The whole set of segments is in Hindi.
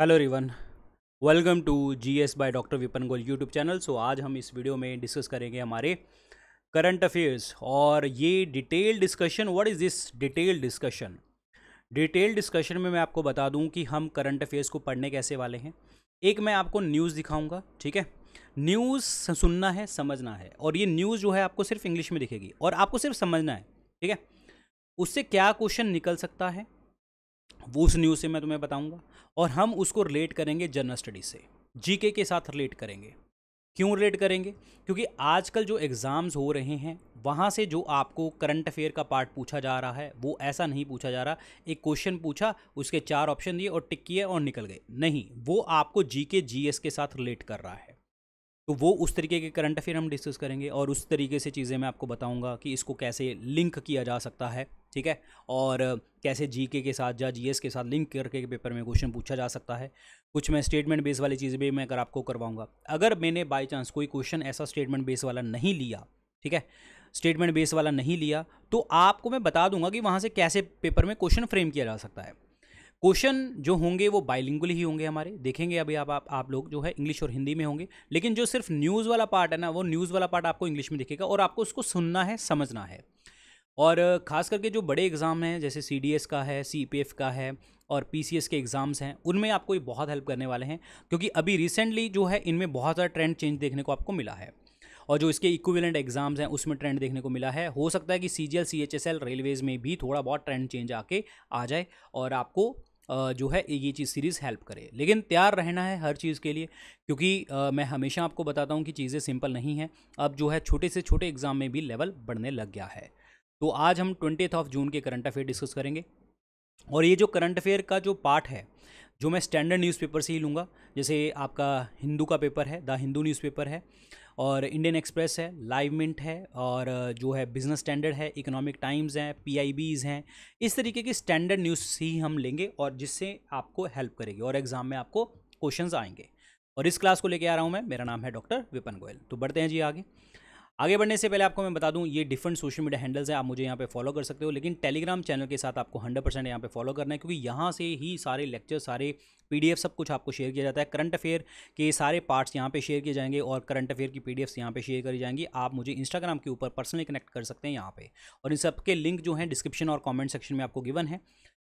हेलो रिवन welcome to G S by doctor Vipan Goel YouTube channel so आज हम इस वीडियो में डिस्कस करेंगे हमारे करंट अफेयर्स और ये detail discussion what is this detail discussion detail discussion में मैं आपको बता दूं कि हम करंट अफेयर्स को पढ़ने कैसे वाले हैं एक मैं आपको न्यूज़ दिखाऊँगा ठीक है न्यूज़ सुनना है समझना है और ये न्यूज़ जो है आपको सिर्फ इंग्लिश में दिखेगी और आपको सिर्फ समझना है ठीक है उससे क्या क्वेश्चन निकल सकता है वो उस न्यूज़ से मैं तुम्हें बताऊँगा और हम उसको रिलेट करेंगे जनरल स्टडी से जीके के साथ रिलेट करेंगे क्यों रिलेट करेंगे क्योंकि आजकल जो एग्ज़ाम्स हो रहे हैं वहाँ से जो आपको करंट अफेयर का पार्ट पूछा जा रहा है वो ऐसा नहीं पूछा जा रहा एक क्वेश्चन पूछा उसके चार ऑप्शन दिए और टिक किए और निकल गए नहीं वो आपको जी के जी एस के साथ रिलेट कर रहा है तो वो उस तरीके के करंट अफेयर हम डिस्कस करेंगे और उस तरीके से चीज़ें मैं आपको बताऊंगा कि इसको कैसे लिंक किया जा सकता है ठीक है और कैसे जीके के साथ या जीएस के साथ लिंक करके पेपर में क्वेश्चन पूछा जा सकता है कुछ मैं स्टेटमेंट बेस वाली चीज़ें भी मैं अगर आपको करवाऊंगा अगर मैंने बाई चांस कोई क्वेश्चन ऐसा स्टेटमेंट बेस वाला नहीं लिया ठीक है स्टेटमेंट बेस वाला नहीं लिया तो आपको मैं बता दूंगा कि वहाँ से कैसे पेपर में क्वेश्चन फ्रेम किया जा सकता है क्वेश्चन जो होंगे वो बाइलिंगुल ही होंगे हमारे देखेंगे अभी आप आप, आप लोग जो है इंग्लिश और हिंदी में होंगे लेकिन जो सिर्फ न्यूज़ वाला पार्ट है ना वो न्यूज़ वाला पार्ट आपको इंग्लिश में दिखेगा और आपको उसको सुनना है समझना है और ख़ास करके जो बड़े एग्ज़ाम हैं जैसे सी का है सी का है और पी के एग्ज़ाम्स हैं उनमें आपको ये बहुत हेल्प करने वाले हैं क्योंकि अभी रिसेंटली जो है इनमें बहुत ज़्यादा ट्रेंड चेंज देखने को आपको मिला है और जो इसके इक्विवेलेंट एग्जाम्स हैं उसमें ट्रेंड देखने को मिला है हो सकता है कि C G L C H S L railways में भी थोड़ा बहुत ट्रेंड चेंज आके आ जाए और आपको जो है ये चीज़ सीरीज़ हेल्प करे लेकिन तैयार रहना है हर चीज़ के लिए क्योंकि मैं हमेशा आपको बताता हूँ कि चीज़ें सिंपल नहीं हैं अब जो है छोटे से छोटे एग्ज़ाम में भी लेवल बढ़ने लग गया है तो आज हम ट्वेंटी ऑफ जून के करंट अफेयर डिस्कस करेंगे और ये जो करंट अफेयर का जो पार्ट है जो मैं स्टैंडर्ड न्यूज़पेपर से ही लूँगा जैसे आपका हिंदू का पेपर है द हिंदू न्यूज़पेपर है और इंडियन एक्सप्रेस है लाइव मिंट है और जो है बिजनेस स्टैंडर्ड है इकोनॉमिक टाइम्स हैं पी हैं इस तरीके की स्टैंडर्ड न्यूज़ से ही हम लेंगे और जिससे आपको हेल्प करेगी और एग्ज़ाम में आपको क्वेश्चन आएंगे और इस क्लास को लेके आ रहा हूँ मैं मेरा नाम है डॉक्टर विपन गोयल तो बढ़ते हैं जी आगे आगे बढ़ने से पहले आपको मैं बता दूं ये डिफरेंट सोशल मीडिया हैंडल्स हैं आप मुझे यहाँ पे फॉलो कर सकते हो लेकिन टेलीग्राम चैनल के साथ आपको 100 परसेंट यहाँ पे फॉलो करना है क्योंकि यहाँ से ही सारे लेक्चर सारे पीडीएफ सब कुछ आपको शेयर किया जाता है करंट अफेयर के सारे पार्ट्स यहाँ पे शेयर किए जाएंगे और करंट अफेयर की पी डी यहाँ शेयर करी जाएंगी आप मुझे इंस्टाग्राम के ऊपर पर्सनली कनेक्ट कर सकते हैं यहाँ पर और इन सबके लिंक जो है डिस्क्रिप्शन और कॉमेंट सेक्शन में आपको गिवन है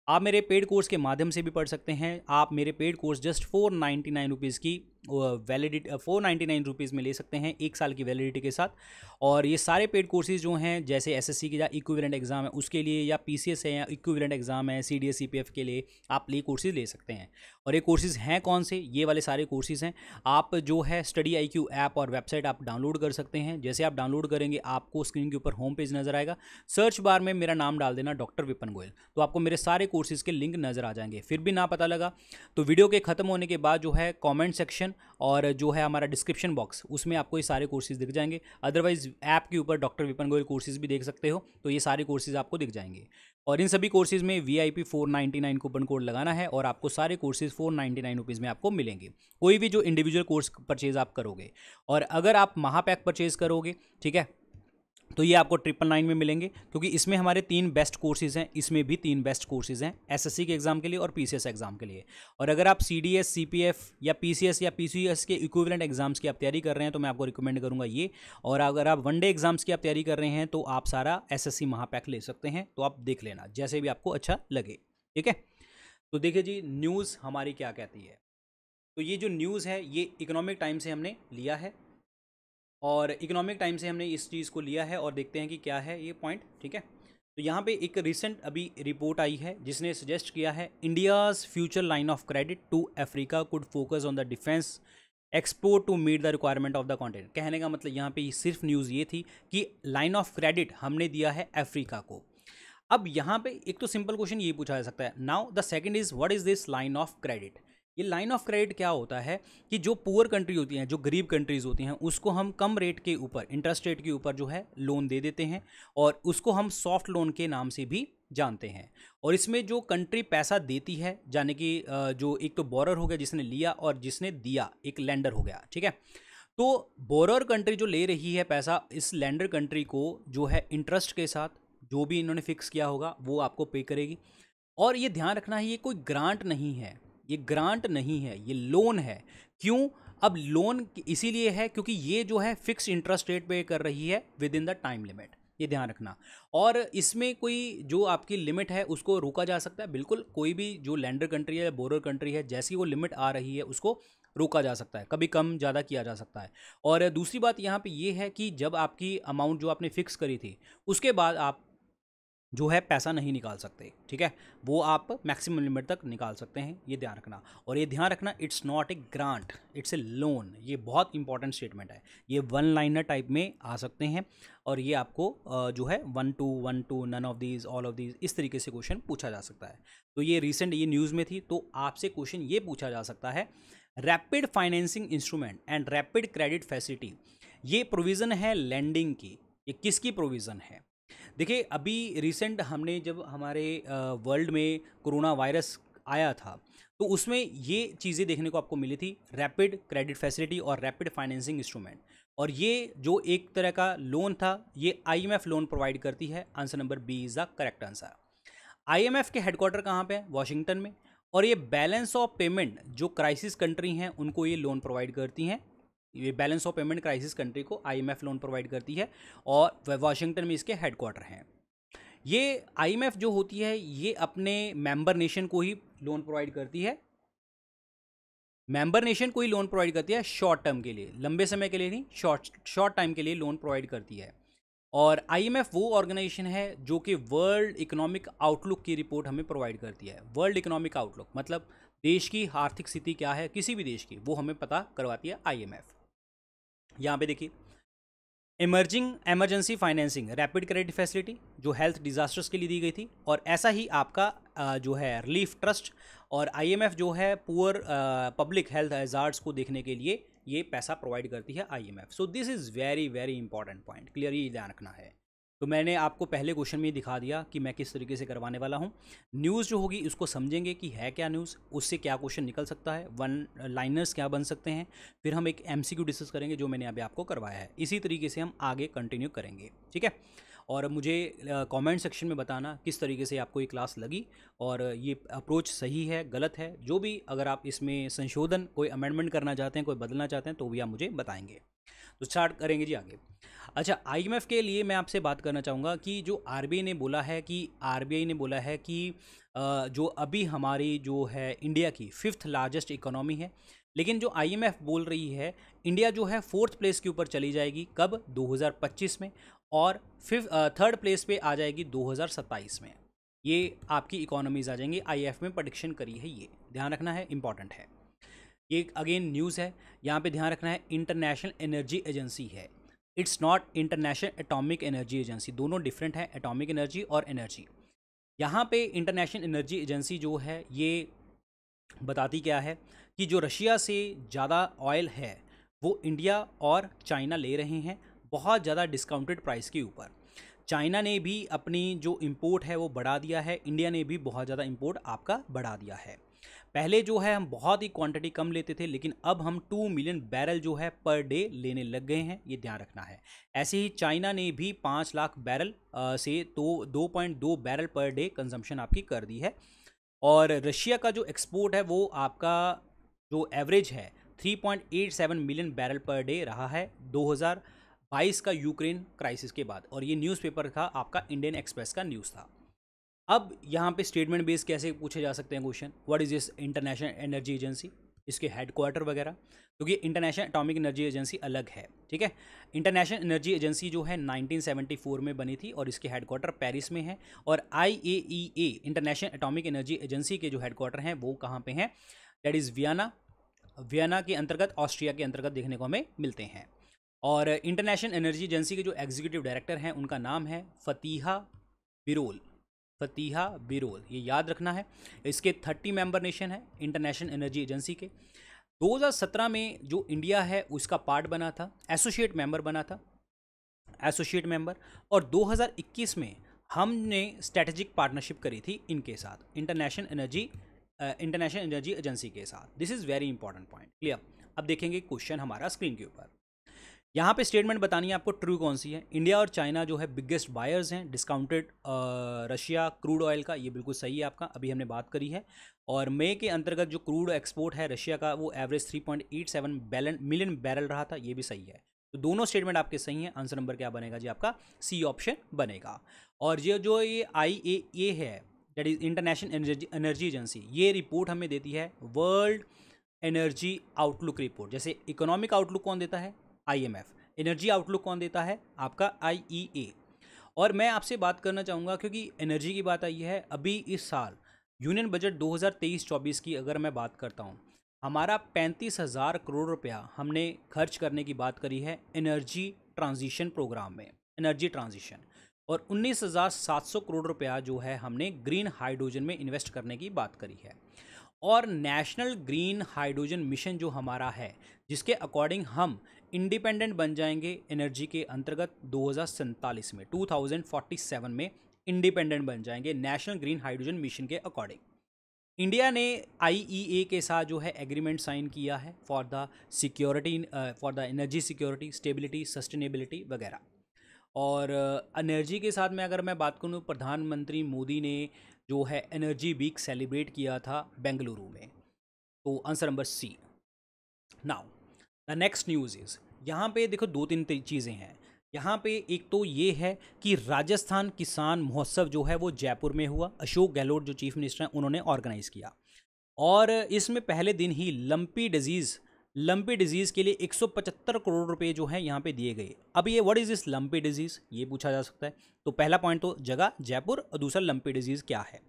आप मेरे पेड कोर्स के माध्यम से भी पढ़ सकते हैं आप मेरे paid course just four ninety nine rupees की validity four ninety nine rupees में ले सकते हैं एक साल की वैलिडिटी के साथ और ये सारे पेड कोर्सेज जो हैं जैसे एसएससी की या इक्विवेलेंट एग्ज़ाम है उसके लिए या पीसीएस है या इक्विवेलेंट एग्ज़ाम है पी एफ़ के लिए आप ये कोर्सेज ले सकते हैं और ये कोर्सेज़ हैं कौन से ये वाले सारे कोर्सेज़ हैं आप जो है स्टडी आई क्यू ऐप और वेबसाइट आप डाउनलोड कर सकते हैं जैसे आप डाउनलोड करेंगे आपको स्क्रीन के ऊपर होम पेज नज़र आएगा सर्च बार में मेरा नाम डाल देना डॉक्टर विपन गोयल तो आपको मेरे सारे कोर्सेज़ के लिंक नज़र आ जाएंगे फिर भी ना पता लगा तो वीडियो के ख़त्म होने के बाद जो है कॉमेंट सेक्शन और जो है हमारा डिस्क्रिप्शन बॉक्स उसमें आपको ये सारे कोर्सेज़ दिख जाएंगे अदरवाइज़ ऐप के ऊपर डॉक्टर विपन गोयल कोर्सेज़ भी देख सकते हो तो ये सारे कोर्सेज़ आपको दिख जाएंगे और इन सभी कोर्सेज में V I P four ninety nine coupon code लगाना है और आपको सारे courses four ninety nine rupees में आपको मिलेंगे कोई भी जो इंडिविजुअल कोर्स परचेज़ आप करोगे और अगर आप महापैक परचेज़ करोगे ठीक है तो ये आपको ट्रिपल नाइन में मिलेंगे क्योंकि इसमें हमारे तीन बेस्ट कोर्सेज हैं इसमें भी तीन बेस्ट कोर्सेज हैं एसएससी के एग्जाम के लिए और पीसीएस एग्जाम के लिए और अगर आप सीडीएस सीपीएफ या पीसीएस या पीसीएस के इक्विवेलेंट एग्जाम्स की आप तैयारी कर रहे हैं तो मैं आपको रिकमेंड करूंगा ये और अगर आप वनडे एग्जाम्स की आप तैयारी कर रहे हैं तो आप सारा एस महापैक ले सकते हैं तो आप देख लेना जैसे भी आपको अच्छा लगे ठीक है तो देखिए जी न्यूज़ हमारी क्या कहती है तो ये जो न्यूज़ है ये इकोनॉमिक टाइम से हमने लिया है और इकोनॉमिक टाइम से हमने इस चीज़ को लिया है और देखते हैं कि क्या है ये पॉइंट ठीक है तो यहाँ पे एक रिसेंट अभी रिपोर्ट आई है जिसने सजेस्ट किया है India's future line of credit to Africa could focus on the defence export to meet the requirement of the content कहने का मतलब यहाँ पे सिर्फ न्यूज़ ये थी कि लाइन ऑफ क्रेडिट हमने दिया है अफ्रीका को अब यहाँ पे एक तो सिंपल क्वेश्चन ये पूछा जा सकता है now the second is what is this line of credit ये लाइन ऑफ क्रेडिट क्या होता है कि जो पुअर कंट्री होती हैं जो गरीब कंट्रीज़ होती हैं उसको हम कम रेट के ऊपर इंटरेस्ट रेट के ऊपर जो है लोन दे देते हैं और उसको हम सॉफ्ट लोन के नाम से भी जानते हैं और इसमें जो कंट्री पैसा देती है जाने कि जो एक तो बॉरर हो गया जिसने लिया और जिसने दिया एक लैंडर हो गया ठीक है तो बॉरर कंट्री जो ले रही है पैसा इस लैंडर कंट्री को जो है इंटरेस्ट के साथ जो भी इन्होंने फिक्स किया होगा वो आपको पे करेगी और ये ध्यान रखना है ये कोई ग्रांट नहीं है ये ग्रांट नहीं है ये लोन है क्यों अब लोन इसीलिए है क्योंकि ये जो है फिक्स इंटरेस्ट रेट पे कर रही है within the time limit ये ध्यान रखना और इसमें कोई जो आपकी लिमिट है उसको रोका जा सकता है बिल्कुल कोई भी जो लैंडर कंट्री है बोरर कंट्री है जैसी वो लिमिट आ रही है उसको रोका जा सकता है कभी कम ज़्यादा किया जा सकता है और दूसरी बात यहाँ पे ये है कि जब आपकी अमाउंट जो आपने फ़िक्स करी थी उसके बाद आप जो है पैसा नहीं निकाल सकते ठीक है वो आप मैक्सिमम लिमिट तक निकाल सकते हैं ये ध्यान रखना और ये ध्यान रखना it's not a grant it's a loan ये बहुत इंपॉर्टेंट स्टेटमेंट है ये वन लाइनर टाइप में आ सकते हैं और ये आपको जो है one two one two none of these all of these इस तरीके से क्वेश्चन पूछा जा सकता है तो ये रिसेंट ये न्यूज़ में थी तो आपसे क्वेश्चन ये पूछा जा सकता है rapid financing instrument and rapid credit facility ये प्रोविज़न है लैंडिंग की ये किसकी प्रोविज़न है देखिए अभी रिसेंट हमने जब हमारे वर्ल्ड में कोरोना वायरस आया था तो उसमें ये चीज़ें देखने को आपको मिली थी रैपिड क्रेडिट फैसिलिटी और रैपिड फाइनेंसिंग इंस्ट्रूमेंट और ये जो एक तरह का लोन था ये आईएमएफ लोन प्रोवाइड करती है answer number B is the correct answer IMF के हेडक्वार्टर कहाँ पे है वॉशिंगटन में और ये बैलेंस ऑफ पेमेंट जो क्राइसिस कंट्री हैं उनको ये लोन प्रोवाइड करती हैं ये balance of payment crisis country को आईएमएफ लोन प्रोवाइड करती है और वाशिंगटन में इसके हेडक्वार्टर हैं ये आईएमएफ जो होती है ये अपने मेंबर नेशन को ही लोन प्रोवाइड करती है मेंबर नेशन को ही लोन प्रोवाइड करती है शॉर्ट टर्म के लिए लंबे समय के लिए नहीं शॉर्ट शॉर्ट टाइम के लिए लोन प्रोवाइड करती है और आईएमएफ वो ऑर्गेनाइजेशन है जो कि वर्ल्ड इकोनॉमिक आउटलुक की रिपोर्ट हमें प्रोवाइड करती है वर्ल्ड इकोनॉमिक आउटलुक मतलब देश की आर्थिक स्थिति क्या है किसी भी देश की वो हमें पता करवाती है आईएमएफ यहाँ पे देखिए emerging emergency financing rapid credit facility जो हेल्थ डिजास्टर्स के लिए दी गई थी और ऐसा ही आपका जो है रिलीफ ट्रस्ट और आईएमएफ जो है पुअर पब्लिक हेल्थ एजार्ड्स को देखने के लिए ये पैसा प्रोवाइड करती है IMF so this is very very important point clearly ध्यान रखना है तो मैंने आपको पहले क्वेश्चन में दिखा दिया कि मैं किस तरीके से करवाने वाला हूँ न्यूज़ जो होगी उसको समझेंगे कि है क्या न्यूज़ उससे क्या क्वेश्चन निकल सकता है वन लाइनर्स क्या बन सकते हैं फिर हम एक एम डिस्कस करेंगे जो मैंने अभी आपको करवाया है इसी तरीके से हम आगे कंटिन्यू करेंगे ठीक है और मुझे कमेंट सेक्शन में बताना किस तरीके से आपको ये क्लास लगी और ये अप्रोच सही है गलत है जो भी अगर आप इसमें संशोधन कोई अमेंडमेंट करना चाहते हैं कोई बदलना चाहते हैं तो भी आप मुझे बताएंगे तो स्टार्ट करेंगे जी आगे अच्छा आईएमएफ के लिए मैं आपसे बात करना चाहूँगा कि जो आरबीआई ने बोला है कि आरबीआई ने बोला है कि जो अभी हमारी जो है इंडिया की फिफ्थ लार्जेस्ट इकोनॉमी है लेकिन जो आईएमएफ बोल रही है इंडिया जो है फोर्थ प्लेस के ऊपर चली जाएगी कब 2025 में और फिफ थर्ड प्लेस पे आ जाएगी 2027 में ये आपकी इकोनॉमीज आ जाएंगी आई में प्रडिक्शन करी है ये ध्यान रखना है इंपॉर्टेंट है ये अगेन न्यूज़ है यहाँ पे ध्यान रखना है इंटरनेशनल एनर्जी एजेंसी है it's not international atomic energy agency दोनों डिफरेंट हैं एटॉमिक एनर्जी और एनर्जी यहाँ पे इंटरनेशनल एनर्जी एजेंसी जो है ये बताती क्या है कि जो रशिया से ज़्यादा ऑयल है वो इंडिया और चाइना ले रहे हैं बहुत ज़्यादा डिस्काउंटेड प्राइस के ऊपर चाइना ने भी अपनी जो इम्पोर्ट है वो बढ़ा दिया है इंडिया ने भी बहुत ज़्यादा इम्पोर्ट आपका बढ़ा दिया है पहले जो है हम बहुत ही क्वांटिटी कम लेते थे लेकिन अब हम टू मिलियन बैरल जो है पर डे लेने लग गए हैं ये ध्यान रखना है ऐसे ही चाइना ने भी पाँच लाख बैरल से तो दो पॉइंट दो बैरल पर डे कंजम्पशन आपकी कर दी है और रशिया का जो एक्सपोर्ट है वो आपका जो एवरेज है 3.87 मिलियन बैरल पर डे रहा है 2022 का यूक्रेन क्राइसिस के बाद और ये न्यूज़पेपर था आपका इंडियन एक्सप्रेस का न्यूज़ था अब यहाँ पे स्टेटमेंट बेस कैसे पूछे जा सकते हैं question what is this international energy agency इसके हेडक्वार्टर वगैरह क्योंकि इंटरनेशनल एटॉमिक एनर्जी एजेंसी अलग है ठीक है इंटरनेशनल एनर्जी एजेंसी जो है 1974 में बनी थी और इसके हेडक्वार्टर पेरिस में है और a international atomic energy agency के जो हेडक्वार्टर हैं वो कहाँ पर हैं डेट इज़ वियना वियना के अंतर्गत ऑस्ट्रिया के अंतर्गत देखने को हमें मिलते हैं और इंटरनेशनल एनर्जी एजेंसी के जो एग्जीक्यूटिव डायरेक्टर हैं उनका नाम है फतीहा बिरोल फतीहा बिरोल ये याद रखना है इसके थर्टी मेंबर नेशन है इंटरनेशनल एनर्जी एजेंसी के 2017 में जो इंडिया है उसका पार्ट बना था एसोसिएट मेंबर बना था एसोसिएट मेंबर और 2021 में हमने स्ट्रेटेजिक पार्टनरशिप करी थी इनके साथ international energy international energy agency के साथ this is very important point clear अब देखेंगे क्वेश्चन हमारा स्क्रीन के ऊपर यहाँ पे स्टेटमेंट बतानी है आपको ट्रू कौन सी है इंडिया और चाइना जो है बिगेस्ट बायर्स हैं डिस्काउंटेड रशिया क्रूड ऑयल का ये बिल्कुल सही है आपका अभी हमने बात करी है और मई के अंतर्गत जो क्रूड एक्सपोर्ट है रशिया का वो एवरेज 3.87 बैलन मिलियन बैरल रहा था ये भी सही है तो दोनों स्टेटमेंट आपके सही हैं आंसर नंबर क्या बनेगा जी आपका सी ऑप्शन बनेगा और ये जो ये आई ए ए है that is international energy agency ये रिपोर्ट हमें देती है वर्ल्ड एनर्जी आउटलुक रिपोर्ट जैसे इकोनॉमिक आउटलुक कौन देता है आईएमएफ एनर्जी आउटलुक कौन देता है आपका आईईए e और मैं आपसे बात करना चाहूँगा क्योंकि एनर्जी की बात आई है अभी इस साल यूनियन बजट 2023-24 की अगर मैं बात करता हूँ हमारा पैंतीस हज़ार करोड़ रुपया हमने खर्च करने की बात करी है एनर्जी ट्रांजिशन प्रोग्राम में एनर्जी ट्रांजिशन और उन्नीस हज़ार सात सौ करोड़ रुपया जो है हमने ग्रीन हाइड्रोजन में इन्वेस्ट करने की बात करी है और नेशनल ग्रीन हाइड्रोजन मिशन जो हमारा है जिसके अकॉर्डिंग हम इंडिपेंडेंट बन जाएंगे एनर्जी के अंतर्गत दो में 2047 में इंडिपेंडेंट बन जाएंगे नेशनल ग्रीन हाइड्रोजन मिशन के अकॉर्डिंग इंडिया ने आई e के साथ जो है एग्रीमेंट साइन किया है for the security for the energy security stability sustainability वगैरह और एनर्जी uh, के साथ में अगर मैं बात करूँ प्रधानमंत्री मोदी ने जो है एनर्जी वीक सेलिब्रेट किया था बेंगलुरु में तो answer number C now the next news is यहाँ पे देखो दो तीन चीज़ें हैं यहाँ पे एक तो ये है कि राजस्थान किसान महोत्सव जो है वो जयपुर में हुआ अशोक गहलोत जो चीफ मिनिस्टर हैं उन्होंने ऑर्गेनाइज़ किया और इसमें पहले दिन ही लंपी डिजीज़ लंपी डिजीज़ के लिए 175 करोड़ रुपए जो है यहाँ पे दिए गए अब ये what is this lumpy disease ये पूछा जा सकता है तो पहला पॉइंट तो जगह जयपुर और दूसरा लंपी डिजीज़ क्या है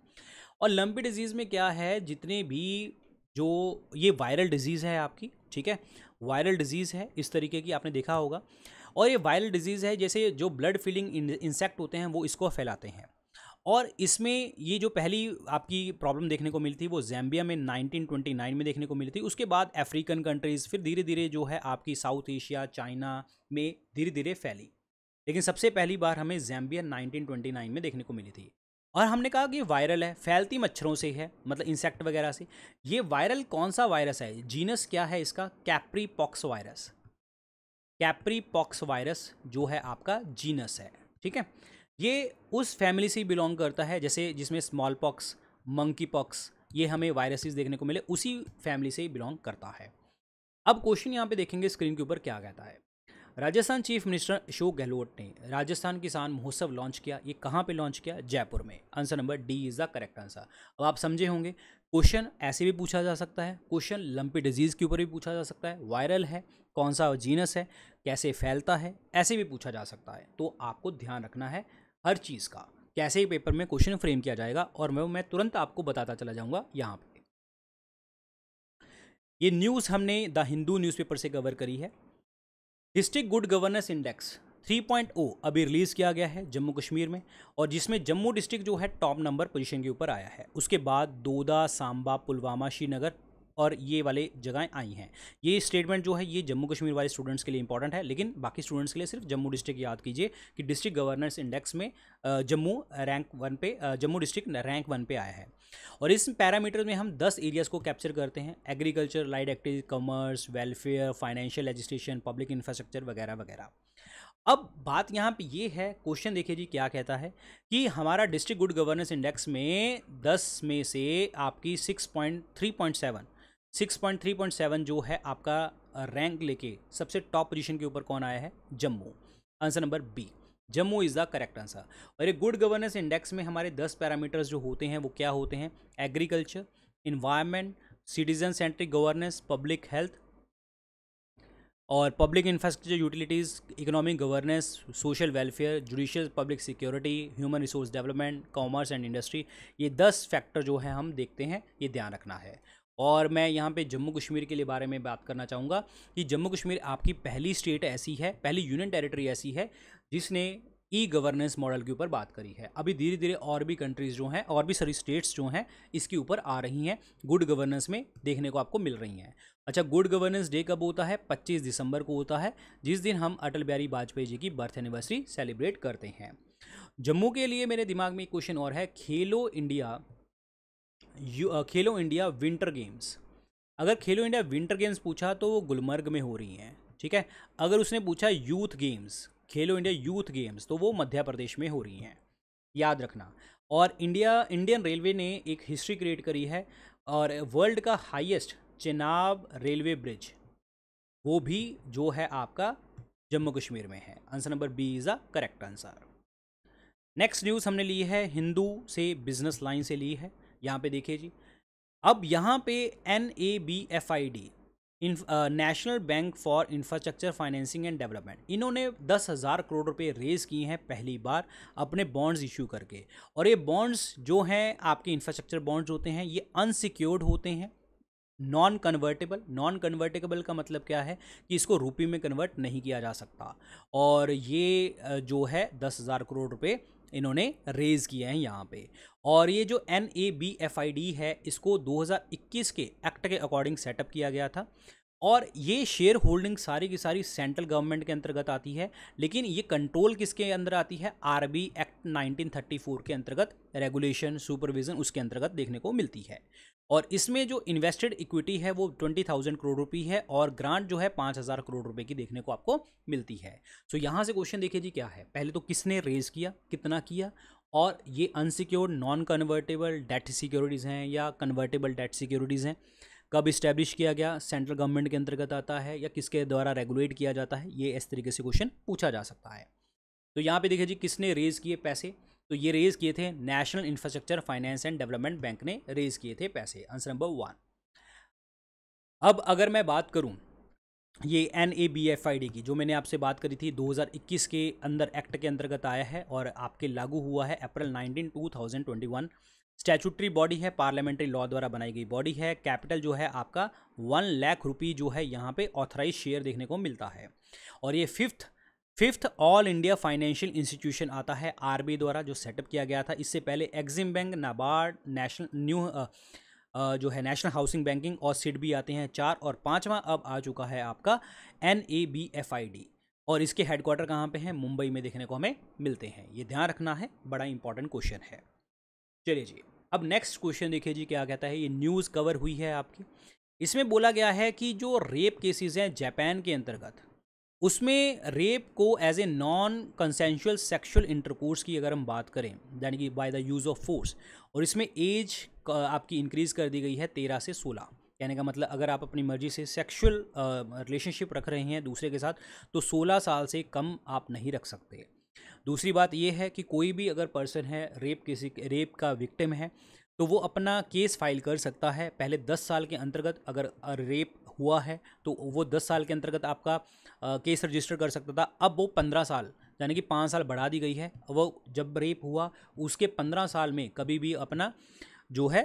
और लंपी डिजीज़ में क्या है जितने भी जो ये वायरल डिजीज़ है आपकी ठीक है वायरल डिजीज़ है इस तरीके की आपने देखा होगा और ये वायरल डिजीज़ है जैसे जो ब्लड फिलिंग इंसेक्ट होते हैं वो इसको फैलाते हैं और इसमें ये जो पहली आपकी प्रॉब्लम देखने को मिलती थी वो जैम्बिया में 1929 में देखने को मिली थी उसके बाद अफ्रीकन कंट्रीज़ फिर धीरे धीरे जो है आपकी साउथ एशिया चाइना में धीरे धीरे फैली लेकिन सबसे पहली बार हमें जैम्बिया 1929 में देखने को मिली थी और हमने कहा कि वायरल है फैलती मच्छरों से है मतलब इंसेक्ट वगैरह से ये वायरल कौन सा वायरस है जीनस क्या है इसका capri pox virus capri pox virus जो है आपका जीनस है ठीक है ये उस फैमिली से बिलोंग करता है जैसे जिसमें स्मॉल पॉक्स मंकी पॉक्स ये हमें वायरसेस देखने को मिले उसी फैमिली से ही बिलोंग करता है अब क्वेश्चन यहाँ पे देखेंगे स्क्रीन के ऊपर क्या कहता है राजस्थान चीफ मिनिस्टर अशोक गहलोत ने राजस्थान किसान महोत्सव लॉन्च किया ये कहाँ पे लॉन्च किया जयपुर में answer number D is the correct answer अब आप समझे होंगे क्वेश्चन ऐसे भी पूछा जा सकता है क्वेश्चन लंपी डिजीज़ के ऊपर भी पूछा जा सकता है वायरल है कौन सा जीनस है कैसे फैलता है ऐसे भी पूछा जा सकता है तो आपको ध्यान रखना है हर चीज़ का कैसे पेपर में क्वेश्चन फ्रेम किया जाएगा और मैं मैं तुरंत आपको बताता चला जाऊँगा यहाँ पर ये न्यूज़ हमने द हिंदू न्यूज़पेपर से कवर करी है डिस्ट्रिक्ट गुड गवर्नेंस इंडेक्स 3.0 अभी रिलीज़ किया गया है जम्मू कश्मीर में और जिसमें जम्मू डिस्ट्रिक्ट जो है टॉप नंबर पोजीशन के ऊपर आया है उसके बाद दोदा सांबा पुलवामा श्रीनगर और ये वाले जगहें आई हैं ये स्टेटमेंट जो है ये जम्मू कश्मीर वाले स्टूडेंट्स के लिए इंपॉर्टेंट है लेकिन बाकी स्टूडेंट्स के लिए सिर्फ जम्मू डिस्ट्रिक्ट याद कीजिए कि डिस्ट्रिक्ट गवर्नेंस इंडेक्स में जम्मू रैंक वन पे जम्मू डिस्ट्रिक्ट रैंक वन पे आया है और इस पैरामीटर में हम दस एरियाज़ को कैप्चर करते हैं agriculture light active commerce welfare financial एजुस्टेशन पब्लिक इंफ्रास्ट्रक्चर वगैरह वगैरह अब बात यहाँ पे ये है क्वेश्चन देखिए जी क्या कहता है कि हमारा डिस्ट्रिक्ट गुड गवर्नेंस इंडेक्स में 10 में से आपकी 6.3.7 6.3.7 जो है आपका रैंक लेके सबसे टॉप पोजीशन के ऊपर कौन आया है Jammu answer number B Jammu is the correct answer और ये गुड गवर्नेंस इंडेक्स में हमारे दस पैरामीटर्स जो होते हैं वो क्या होते हैं agriculture environment citizen centric governance public health और public infrastructure utilities economic governance social welfare judicial public security human resource development commerce and industry ये दस फैक्टर जो है हम देखते हैं ये ध्यान रखना है और मैं यहाँ पे जम्मू कश्मीर के लिए बारे में बात करना चाहूँगा कि जम्मू कश्मीर आपकी पहली स्टेट ऐसी है पहली यूनियन टेरिटरी ऐसी है जिसने ई गवर्नेंस मॉडल के ऊपर बात करी है अभी धीरे धीरे और भी कंट्रीज़ जो हैं और भी सारी स्टेट्स जो हैं इसके ऊपर आ रही हैं गुड गवर्नेंस में देखने को आपको मिल रही हैं अच्छा गुड गवर्नेंस डे कब होता है 25 दिसंबर को होता है जिस दिन हम अटल बिहारी वाजपेयी जी की बर्थ एनिवर्सरी सेलिब्रेट करते हैं जम्मू के लिए मेरे दिमाग में एक क्वेश्चन और है खेलो इंडिया खेलो इंडिया विंटर गेम्स अगर खेलो इंडिया विंटर गेम्स पूछा तो वो गुलमर्ग में हो रही हैं ठीक है अगर उसने पूछा youth games Khelo India youth games तो वो मध्य प्रदेश में हो रही हैं याद रखना और इंडिया इंडियन रेलवे ने एक हिस्ट्री क्रिएट करी है और वर्ल्ड का हाईएस्ट चेनाब रेलवे ब्रिज वो भी जो है आपका जम्मू कश्मीर में है answer number B is a correct answer next news हमने ली है हिंदू से बिजनेस लाइन से ली है यहाँ पे देखिए जी अब यहाँ पे N A B F I D national bank for infrastructure financing and development इन्होंने दस हज़ार करोड़ रुपए रेज किए हैं पहली बार अपने बॉन्ड्स इशू करके और ये बॉन्ड्स जो हैं आपके इंफ्रास्ट्रक्चर बॉन्ड्स होते हैं ये अनसिक्योर्ड होते हैं नॉन कन्वर्टेबल नॉन कन्वर्टेबल का मतलब क्या है कि इसको रूपी में कन्वर्ट नहीं किया जा सकता और ये जो है दस हज़ार करोड़ रुपए इन्होंने रेज किए हैं यहाँ पे और ये जो N A B F I D है इसको 2021 के एक्ट के अकॉर्डिंग सेटअप किया गया था और ये शेयर होल्डिंग सारी की सारी सेंट्रल गवर्नमेंट के अंतर्गत आती है लेकिन ये कंट्रोल किसके अंदर आती है बी एक्ट 1934 के अंतर्गत रेगुलेशन सुपरविजन उसके अंतर्गत देखने को मिलती है और इसमें जो इन्वेस्टेड इक्विटी है वो ट्वेंटी थाउजेंड करोड़ रुपी है और ग्रांट जो है पाँच हज़ार करोड़ रुपए की देखने को आपको मिलती है सो so, यहाँ से क्वेश्चन देखिए जी क्या है पहले तो किसने रेज किया कितना किया और ये unsecured non convertible debt securities हैं या कन्वर्टेबल डेट सिक्योरिटीज़ हैं कब इस्टेब्लिश किया गया सेंट्रल गवर्नमेंट के अंतर्गत आता है या किसके द्वारा रेगुलेट किया जाता है ये इस तरीके से क्वेश्चन पूछा जा सकता है तो यहाँ पे देखिए जी किसने रेज किए पैसे तो ये रेज किए थे national infrastructure finance and development bank ने रेज किए थे पैसे आंसर नंबर वन अब अगर मैं बात करूं ये N A B F I D की जो मैंने आपसे बात करी थी 2021 के अंदर एक्ट के अंतर्गत आया है और आपके लागू हुआ है अप्रैल 19 2021 स्टैचूटरी बॉडी है पार्लियामेंट्री लॉ द्वारा बनाई गई बॉडी है कैपिटल जो है आपका वन लाख रुपी जो है यहाँ पे ऑथराइज शेयर देखने को मिलता है और ये fifth fifth all India financial institution आता है आर द्वारा जो सेटअप किया गया था इससे पहले EXIM bank NABARD national new जो है नेशनल हाउसिंग बैंकिंग और भी आते हैं चार और पाँचवा अब आ चुका है आपका N A B F I D और इसके हेडक्वार्टर कहाँ पे हैं मुंबई में देखने को हमें मिलते हैं ये ध्यान रखना है बड़ा इंपॉर्टेंट क्वेश्चन है चलिए जी अब नेक्स्ट क्वेश्चन देखिए जी क्या कहता है ये न्यूज़ कवर हुई है आपकी इसमें बोला गया है कि जो रेप केसेस हैं जापान के अंतर्गत उसमें रेप को as a non consensual sexual intercourse की अगर हम बात करें यानी कि by the use of force और इसमें एज आपकी इंक्रीज़ कर दी गई है तेरह से सोलह कहने का मतलब अगर आप अपनी मर्जी से सेक्सुअल रिलेशनशिप रख रहे हैं दूसरे के साथ तो सोलह साल से कम आप नहीं रख सकते दूसरी बात यह है कि कोई भी अगर पर्सन है रेप किसी रेप का विक्टिम है तो वो अपना केस फाइल कर सकता है पहले दस साल के अंतर्गत अगर रेप हुआ है तो वो दस साल के अंतर्गत आपका केस रजिस्टर कर सकता था अब वो पंद्रह साल यानी कि पाँच साल बढ़ा दी गई है वो जब रेप हुआ उसके पंद्रह साल में कभी भी अपना जो है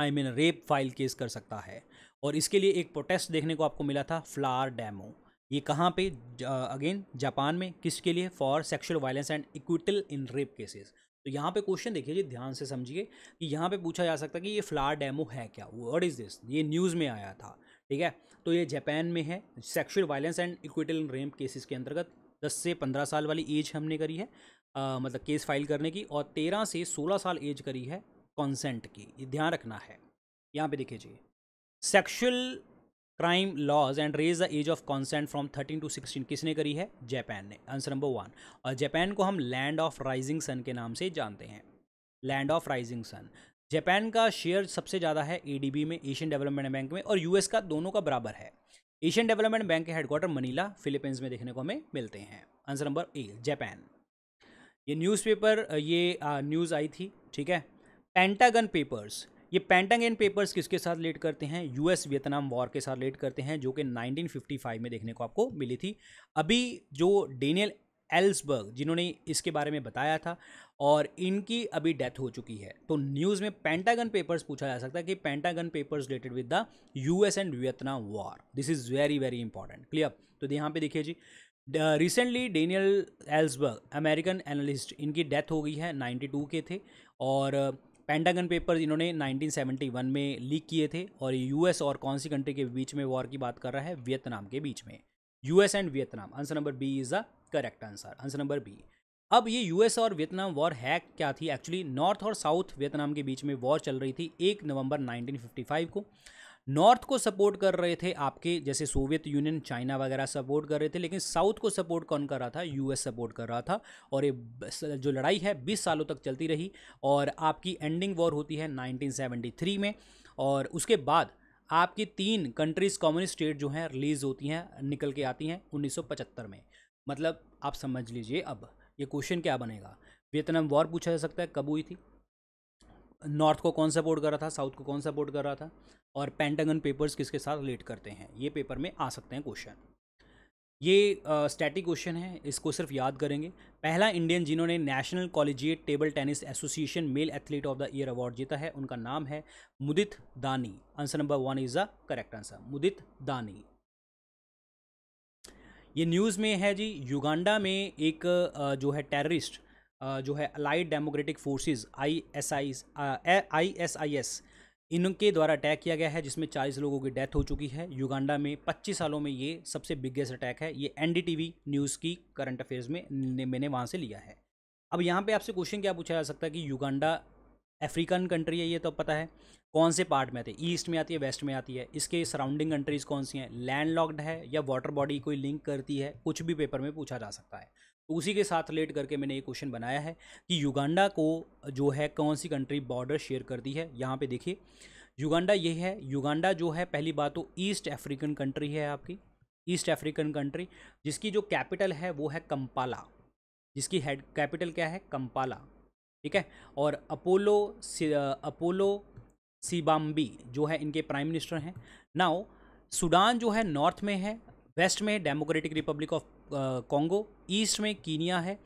I I mean mean, rape file case कर सकता है और इसके लिए एक प्रोटेस्ट देखने को आपको मिला था फ्लार डैमो ये कहाँ पे अगेन जापान में किसके लिए for sexual violence and acquittal in rape cases तो यहाँ पे क्वेश्चन देखिए जी ध्यान से समझिए कि यहाँ पे पूछा जा सकता है कि ये फ्लार डैमो है क्या वर्ड इज़ दिस ये न्यूज़ में आया था ठीक है तो ये जापान में है sexual violence and acquittal rape cases के अंतर्गत दस से पंद्रह साल वाली एज हमने करी है आ, मतलब केस फाइल करने की और तेरह से सोलह साल एज करी है कॉन्सेंट की ध्यान रखना है यहाँ पे देखिए जी sexual crime laws and raise the age of consent from thirteen to sixteen किसने करी है जापान ने आंसर नंबर वन और जापान को हम लैंड ऑफ राइजिंग सन के नाम से जानते हैं land of rising sun Japan का शेयर सबसे ज़्यादा है ए में एशियन डेवलपमेंट बैंक में और यूएस का दोनों का बराबर है एशियन डेवलपमेंट बैंक के हेडक्वार्टर मनीला फिलीपींस में देखने को हमें मिलते हैं आंसर नंबर ए जापान ये न्यूज़पेपर ये न्यूज़ आई थी ठीक है पेंटागन पेपर्स ये पेंटागन पेपर्स किसके साथ लेट करते हैं यूएस वियतनाम वॉर के साथ लेट करते हैं जो कि 1955 में देखने को आपको मिली थी अभी जो डेनियल एल्सबर्ग जिन्होंने इसके बारे में बताया था और इनकी अभी डेथ हो चुकी है तो न्यूज़ में पेंटागन पेपर्स पूछा जा सकता है कि Pentagon papers related with the US and Vietnam war this is very very important clear तो यहाँ पे देखिए जी recently Daniel Ellsberg American analyst इनकी डेथ हो गई है 92 के थे और पेंटागन पेपर इन्होंने 1971 में लीक किए थे और यूएस और कौन सी कंट्री के बीच में वॉर की बात कर रहा है वियतनाम के बीच में US and Vietnam answer number B is the correct answer answer number B अब ये यूएस और वियतनाम वॉर है क्या थी एक्चुअली नॉर्थ और साउथ वियतनाम के बीच में वॉर चल रही थी एक नवंबर 1955 को नॉर्थ को सपोर्ट कर रहे थे आपके जैसे सोवियत यूनियन चाइना वगैरह सपोर्ट कर रहे थे लेकिन साउथ को सपोर्ट कौन कर रहा था यूएस सपोर्ट कर रहा था और ये जो लड़ाई है 20 सालों तक चलती रही और आपकी एंडिंग वॉर होती है 1973 में और उसके बाद आपकी तीन कंट्रीज़ कम्युनिस्ट स्टेट जो हैं रिलीज़ होती हैं निकल के आती हैं उन्नीस में मतलब आप समझ लीजिए अब ये क्वेश्चन क्या बनेगा वियतनाम वॉर पूछा जा सकता है कब हुई थी नॉर्थ को कौन सपोर्ट कर रहा था साउथ को कौन सपोर्ट कर रहा था और पेंटागन पेपर्स किसके साथ रिलेट करते हैं ये पेपर में आ सकते हैं क्वेश्चन ये स्टैटिक क्वेश्चन है इसको सिर्फ याद करेंगे पहला इंडियन जिन्होंने national collegiate table tennis association male athlete of the year award जीता है उनका नाम है Mudit Dani answer number one is the correct answer Mudit Dani ये न्यूज़ में है जी युगांडा में एक जो है टेररिस्ट जो है allied democratic forces I S I I S I S इनके द्वारा अटैक किया गया है जिसमें 40 लोगों की डेथ हो चुकी है युगांडा में 25 सालों में ये सबसे बिगेस्ट अटैक है ये एन न्यूज़ की करंट अफेयर्स में मैंने वहाँ से लिया है अब यहाँ पे आपसे क्वेश्चन क्या पूछा जा सकता है कि युगांडा अफ्रीकन कंट्री है ये तो पता है कौन से पार्ट में आती है ईस्ट में आती है वेस्ट में आती है इसके सराउंडिंग कंट्रीज़ कौन सी हैं लैंड लॉक्ड है या वाटर बॉडी कोई लिंक करती है कुछ भी पेपर में पूछा जा सकता है तो उसी के साथ रिलेट करके मैंने ये क्वेश्चन बनाया है कि युगांडा को जो है कौन सी कंट्री बॉर्डर शेयर करती है यहाँ पे देखिए युगांडा ये है युगांडा जो है पहली बात तो ईस्ट अफ्रीकन कंट्री है आपकी ईस्ट अफ्रीकन कंट्री जिसकी जो कैपिटल है वो है कंपाला जिसकी हेड कैपिटल क्या है कंपाला ठीक है और अपोलो अपोलो सीबाम्बी जो है इनके प्राइम मिनिस्टर हैं नाउ सूडान जो है नॉर्थ में है वेस्ट में democratic republic of Congo east में कीनिया है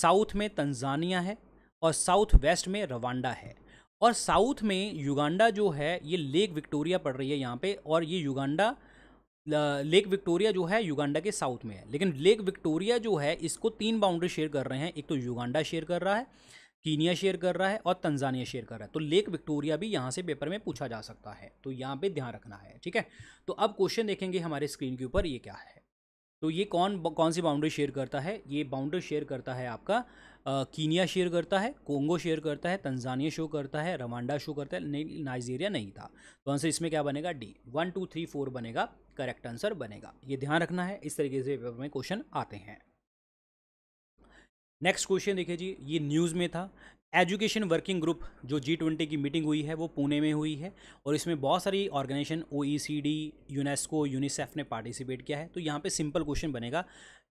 साउथ में तंजानिया है और साउथ वेस्ट में रवांडा है और साउथ में युगांडा जो है ये लेक विक्टोरिया पड़ रही है यहाँ पे और ये युगांडा लेक विक्टोरिया जो है युगांडा के साउथ में है लेकिन लेक विक्टोरिया जो है इसको तीन बाउंड्री शेयर कर रहे हैं एक तो युगांडा शेयर कर रहा है कीनिया शेयर कर रहा है और तंजानिया शेयर कर रहा है तो लेक विक्टोरिया भी यहाँ से पेपर में पूछा जा सकता है तो यहाँ पे ध्यान रखना है ठीक है तो अब क्वेश्चन देखेंगे हमारे स्क्रीन के ऊपर ये क्या है तो ये कौन कौन सी बाउंड्री शेयर करता है ये बाउंड्री शेयर करता है आपका आ, कीनिया शेयर करता है कोंगो शेयर करता है तंजानिया शो करता है रवांडा शो करता है नहीं नाइजीरिया नहीं था तो आंसर इसमें क्या बनेगा D one two three four बनेगा करेक्ट आंसर बनेगा ये ध्यान रखना है इस तरीके से पेपर में क्वेश्चन आते हैं नेक्स्ट क्वेश्चन देखिए जी ये न्यूज़ में था एजुकेशन वर्किंग ग्रुप जो जी ट्वेंटी की मीटिंग हुई है वो पुणे में हुई है और इसमें बहुत सारी ऑर्गेनाइजेशन ओ यूनेस्को यूनिसेफ ने पार्टिसिपेट किया है तो यहाँ पे सिंपल क्वेश्चन बनेगा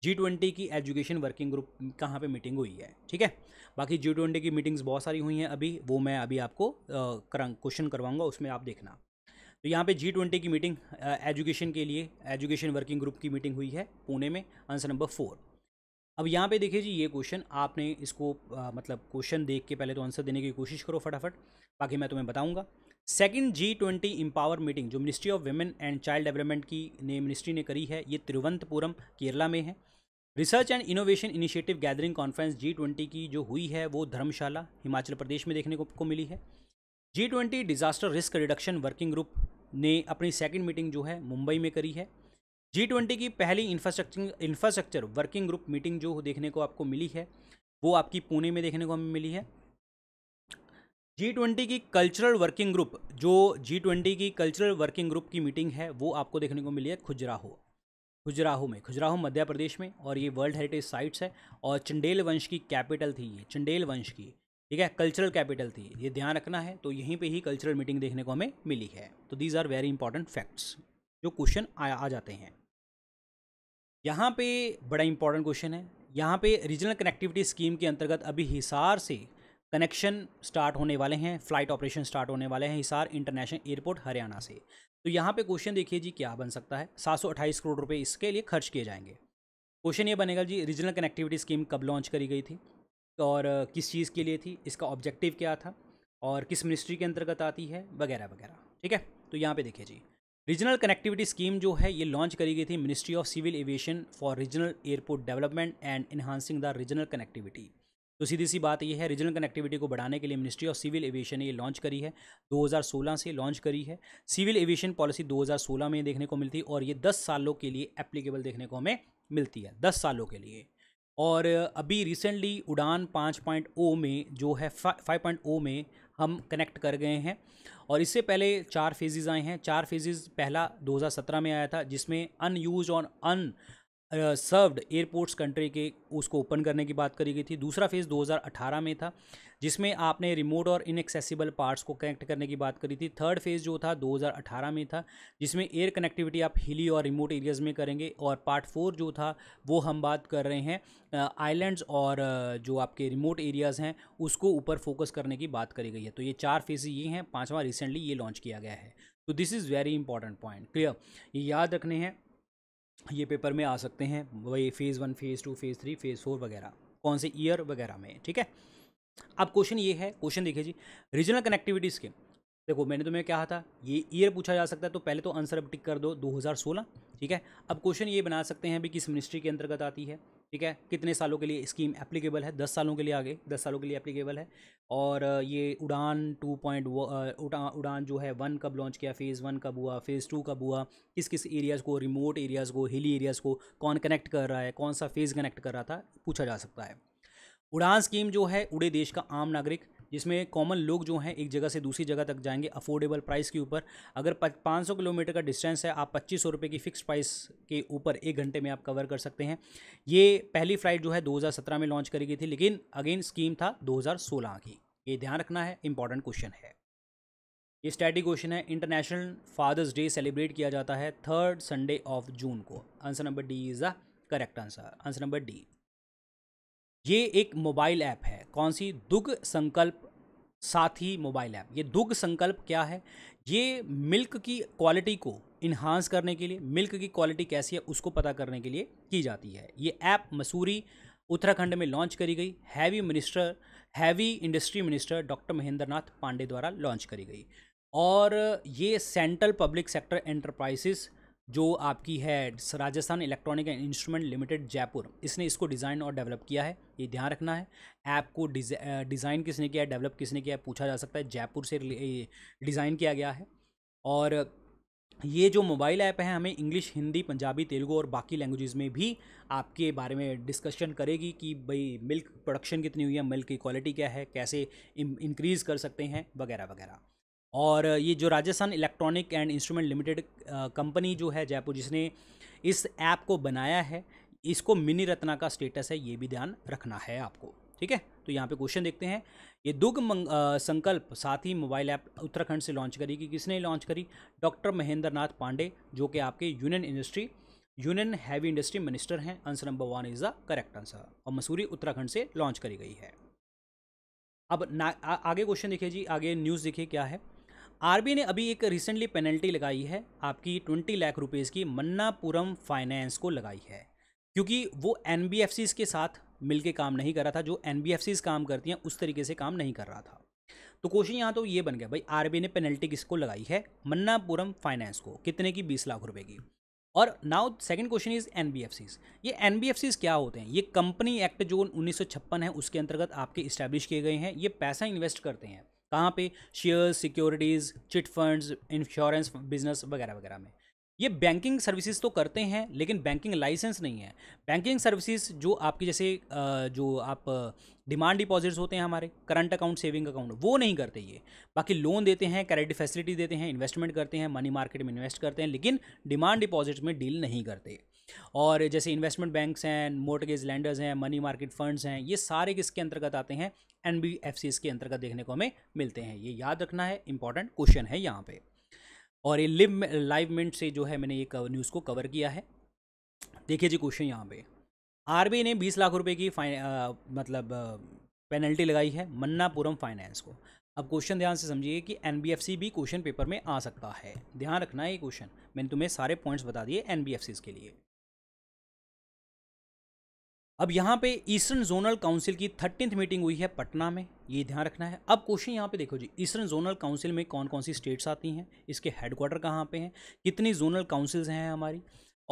जी ट्वेंटी की एजुकेशन वर्किंग ग्रुप कहाँ पे मीटिंग हुई है ठीक है बाकी जी ट्वेंटी की मीटिंग्स बहुत सारी हुई हैं अभी वो मैं अभी आपको क्वेश्चन करवाऊँगा उसमें आप देखना तो यहाँ पे जी ट्वेंटी की मीटिंग एजुकेशन के लिए एजुकेशन वर्किंग ग्रुप की मीटिंग हुई है पुणे में आंसर नंबर फोर अब यहाँ पे देखिए जी ये क्वेश्चन आपने इसको आ, मतलब क्वेश्चन देख के पहले तो आंसर देने की कोशिश करो फटाफट बाकी मैं तुम्हें बताऊँगा second G twenty empower meeting जो ministry of women and child development की ने मिनिस्ट्री ने करी है ये तिरुवंतपुरम केरला में है research and innovation initiative gathering conference G twenty की जो हुई है वो धर्मशाला हिमाचल प्रदेश में देखने को, को मिली है G twenty disaster risk reduction working group ने अपनी सेकेंड मीटिंग जो है मुंबई में करी है जी ट्वेंटी की पहली infrastructure infrastructure working group meeting जो देखने को आपको मिली है वो आपकी पुणे में देखने को हमें मिली है जी ट्वेंटी की कल्चरल वर्किंग ग्रुप जो जी ट्वेंटी की कल्चरल वर्किंग ग्रुप की मीटिंग है वो आपको देखने को मिली है खुजराहो खुजराहो में खुजराहो मध्य प्रदेश में और ये वर्ल्ड हेरिटेज साइट्स है और चंडेल वंश की कैपिटल थी ये चंडेल वंश की ठीक है कल्चरल कैपिटल थी ये ध्यान रखना है तो यहीं पे ही कल्चरल मीटिंग देखने को हमें मिली है तो these are very important facts जो क्वेश्चन आ, आ जाते हैं यहाँ पे बड़ा इंपॉर्टेंट क्वेश्चन है यहाँ पे रीजनल कनेक्टिविटी स्कीम के अंतर्गत अभी हिसार से कनेक्शन स्टार्ट होने वाले हैं फ्लाइट ऑपरेशन स्टार्ट होने वाले हैं हिसार इंटरनेशनल एयरपोर्ट हरियाणा से तो यहाँ पे क्वेश्चन देखिए जी क्या बन सकता है सात करोड़ रुपये इसके लिए खर्च किए जाएंगे क्वेश्चन ये बनेगा जी रीजनल कनेक्टिविटी स्कीम कब लॉन्च करी गई थी और किस चीज़ के लिए थी इसका ऑब्जेक्टिव क्या था और किस मिनिस्ट्री के अंतर्गत आती है वगैरह वगैरह ठीक है तो यहाँ पर देखिए जी रीजनल कनेक्टिविटी स्कीम जो है ये लॉन्च करी गई थी ministry of civil aviation for regional airport development and enhancing the regional connectivity तो सीधी सी बात यह है रीजनल कनेक्टिविटी को बढ़ाने के लिए मिनिस्ट्री ऑफ सिविल एविएशन ने ये लॉन्च करी है 2016 से लॉन्च करी है सिविल एविएशन पॉलिसी 2016 में देखने को मिलती है और ये 10 सालों के लिए एप्लीकेबल देखने को हमें मिलती है 10 सालों के लिए और अभी रिसेंटली उड़ान 5.0 में जो है 5.0 में हम कनेक्ट कर गए हैं और इससे पहले चार फेजेज़ आए हैं चार फेजेज़ पहला 2017 में आया था जिसमें अनयूज और अन सर्व्ड एयरपोर्ट्स कंट्री के उसको ओपन करने की बात करी गई थी दूसरा फेज़ 2018 में था जिसमें आपने रिमोट और इनएक्सेसिबल पार्ट्स को कनेक्ट करने की बात करी थी थर्ड फेज़ जो था 2018 में था जिसमें एयर कनेक्टिविटी आप हिली और रिमोट एरियाज़ में करेंगे और पार्ट फोर जो था वो हम बात कर रहे हैं आइलैंड्स और जो आपके रिमोट एरियाज़ हैं उसको ऊपर फोकस करने की बात करी गई है तो ये चार फेज ये हैं पाँचवा रिसेंटली ये लॉन्च किया गया है तो this is very important point clear ये याद रखने हैं ये पेपर में आ सकते हैं वही phase one phase two phase three phase four वगैरह कौन से ईयर वगैरह में ठीक है अब क्वेश्चन ये है क्वेश्चन देखिए जी रीजनल कनेक्टिविटीज के देखो मैंने तुम्हें कहा था ये ईयर पूछा जा सकता है तो पहले तो आंसर अब टिक कर दो 2016 ठीक है अब क्वेश्चन ये बना सकते हैं भी किस मिनिस्ट्री के अंतर्गत आती है ठीक है कितने सालों के लिए स्कीम एप्लीकेबल है दस सालों के लिए आगे दस सालों के लिए एप्लीकेबल है और ये उड़ान टू पॉइंट उड़ान जो है वन कब लॉन्च किया फ़ेज़ वन कब हुआ फ़ेज़ टू कब हुआ किस किस एरियाज़ को रिमोट एरियाज़ को हिली एरियाज़ को कौन कनेक्ट कर रहा है कौन सा फेज़ कनेक्ट कर रहा था पूछा जा सकता है उड़ान स्कीम जो है उड़े देश का आम नागरिक जिसमें कॉमन लोग जो हैं एक जगह से दूसरी जगह तक जाएंगे अफोर्डेबल प्राइस के ऊपर अगर पाँच सौ किलोमीटर का डिस्टेंस है आप पच्चीस सौ रुपये की फ़िक्स प्राइस के ऊपर एक घंटे में आप कवर कर सकते हैं ये पहली फ़्लाइट जो है 2017 में लॉन्च करी गई थी लेकिन अगेन स्कीम था 2016 की ये ध्यान रखना है इंपॉर्टेंट क्वेश्चन है ये स्टैटिक क्वेश्चन है इंटरनेशनल फादर्स डे सेलिब्रेट किया जाता है थर्ड संडे ऑफ जून को answer number D is the correct answer answer number D ये एक मोबाइल ऐप है कौन सी दुग संकल्प साथ ही मोबाइल ऐप ये दुग्ध संकल्प क्या है ये मिल्क की क्वालिटी को इन्हांस करने के लिए मिल्क की क्वालिटी कैसी है उसको पता करने के लिए की जाती है ये ऐप मसूरी उत्तराखंड में लॉन्च करी गई heavy minister heavy industry minister doctor Mahendra Nath Pandey द्वारा लॉन्च करी गई और ये सेंट्रल पब्लिक सेक्टर एंटरप्राइजेस जो आपकी है Rajasthan electronic and instrument limited Jaipur इसने इसको डिज़ाइन और डेवलप किया है ये ध्यान रखना है ऐप को डिज़ाइन किसने किया है डेवलप किसने किया है पूछा जा सकता है जयपुर से डिज़ाइन किया गया है और ये जो मोबाइल ऐप है हमें इंग्लिश हिंदी पंजाबी तेलुगू और बाकी लैंग्वेजेस में भी आपके बारे में डिस्कशन करेगी कि भाई मिल्क प्रोडक्शन कितनी हुई है मिल्क की क्वालिटी क्या है कैसे इंक्रीज़ कर सकते हैं वगैरह वगैरह और ये जो Rajasthan electronic and instrument limited company जो है जयपुर जिसने इस ऐप को बनाया है इसको मिनी रत्ना का स्टेटस है ये भी ध्यान रखना है आपको ठीक है तो यहाँ पे क्वेश्चन देखते हैं ये दुर्ग संकल्प साथ ही मोबाइल ऐप उत्तराखंड से लॉन्च करी कि किसने लॉन्च करी डॉक्टर महेंद्र नाथ पांडे जो कि आपके union industry union heavy industry minister हैं answer number one is the correct answer और मसूरी उत्तराखंड से लॉन्च करी गई है अब ना आ, आगे क्वेश्चन देखिए जी आगे न्यूज़ देखिए क्या है आरबीआई ने अभी एक रिसेंटली पेनल्टी लगाई है आपकी ट्वेंटी लाख रुपीज़ की मन्नापुरम फाइनेंस को लगाई है क्योंकि वो एन के साथ मिल काम नहीं कर रहा था जो एन काम करती हैं उस तरीके से काम नहीं कर रहा था तो क्वेश्चन यहाँ तो ये बन गया भाई आरबीआई ने पेनल्टी किसको लगाई है मन्नापुरम फाइनेंस को कितने की बीस लाख रुपए की और now second question is an ये एन क्या होते हैं ये कंपनी एक्ट जो उन्नीस है उसके अंतर्गत आपके इस्टेब्लिश किए गए हैं ये पैसा इन्वेस्ट करते हैं कहाँ पे shares securities chit funds insurance business वगैरह वगैरह में ये बैंकिंग सर्विसेज तो करते हैं लेकिन बैंकिंग लाइसेंस नहीं है बैंकिंग सर्विसेज जो आपकी जैसे जो आप डिमांड डिपॉजिट्स होते हैं हमारे करंट अकाउंट सेविंग अकाउंट वो नहीं करते ये बाकी लोन देते हैं क्रेडिट फैसिलिटी देते हैं इन्वेस्टमेंट करते हैं मनी मार्केट में इन्वेस्ट करते हैं लेकिन डिमांड डिपॉजिट्स में डील नहीं करते और जैसे इन्वेस्टमेंट बैंक्स हैं मोटगेज लैंडर्स हैं मनी मार्केट फंड्स हैं ये सारे किसके अंतर्गत आते हैं एन बी एफ के अंतर्गत देखने को हमें मिलते हैं ये याद रखना है इंपॉर्टेंट क्वेश्चन है यहाँ पर और ये लिव लाइव मिनट से जो है मैंने ये न्यूज़ को कवर किया है देखिए जी क्वेश्चन यहाँ पे आर ने 20 लाख रुपए की फाइन मतलब पेनल्टी लगाई है मन्नापुरम फाइनेंस को अब क्वेश्चन ध्यान से समझिए कि एन भी क्वेश्चन पेपर में आ सकता है ध्यान रखना है ये क्वेश्चन मैंने तुम्हें सारे पॉइंट्स बता दिए एन के लिए अब यहाँ पे ईस्टर्न जोनल काउंसिल की थर्टींथ मीटिंग हुई है पटना में ये ध्यान रखना है अब क्वेश्चन यहाँ पे देखो जी ईस्टर्न जोनल काउंसिल में कौन कौन सी स्टेट्स आती हैं इसके हेडक्वार्टर कहाँ पे हैं कितनी जोनल काउंसिल्स हैं हमारी